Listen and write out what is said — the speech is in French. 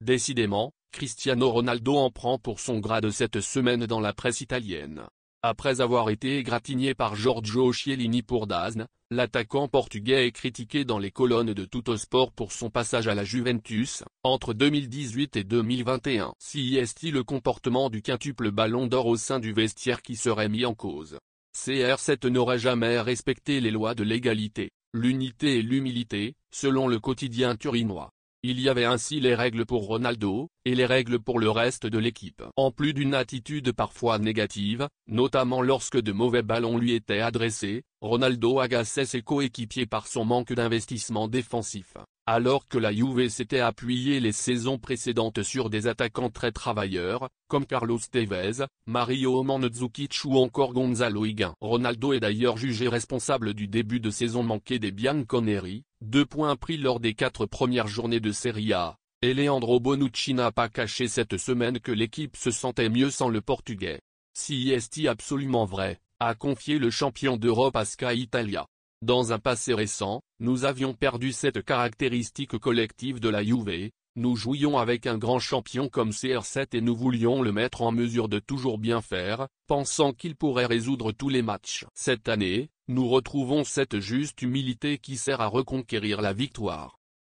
Décidément, Cristiano Ronaldo en prend pour son grade cette semaine dans la presse italienne. Après avoir été égratigné par Giorgio Chiellini pour Dazn, l'attaquant portugais est critiqué dans les colonnes de Sport pour son passage à la Juventus, entre 2018 et 2021. Si est-il le comportement du quintuple ballon d'or au sein du vestiaire qui serait mis en cause CR7 n'aurait jamais respecté les lois de l'égalité, l'unité et l'humilité, selon le quotidien turinois. Il y avait ainsi les règles pour Ronaldo, et les règles pour le reste de l'équipe. En plus d'une attitude parfois négative, notamment lorsque de mauvais ballons lui étaient adressés, Ronaldo agaçait ses coéquipiers par son manque d'investissement défensif, alors que la Juve s'était appuyée les saisons précédentes sur des attaquants très travailleurs, comme Carlos Tevez, Mario Mandzukic ou encore Gonzalo Higuain. Ronaldo est d'ailleurs jugé responsable du début de saison manqué des Bianconeri, deux points pris lors des quatre premières journées de Serie A. Et Leandro Bonucci n'a pas caché cette semaine que l'équipe se sentait mieux sans le portugais. Si est absolument vrai, a confié le champion d'Europe à Sky Italia. Dans un passé récent, nous avions perdu cette caractéristique collective de la Juve, nous jouions avec un grand champion comme CR7 et nous voulions le mettre en mesure de toujours bien faire, pensant qu'il pourrait résoudre tous les matchs. Cette année, nous retrouvons cette juste humilité qui sert à reconquérir la victoire.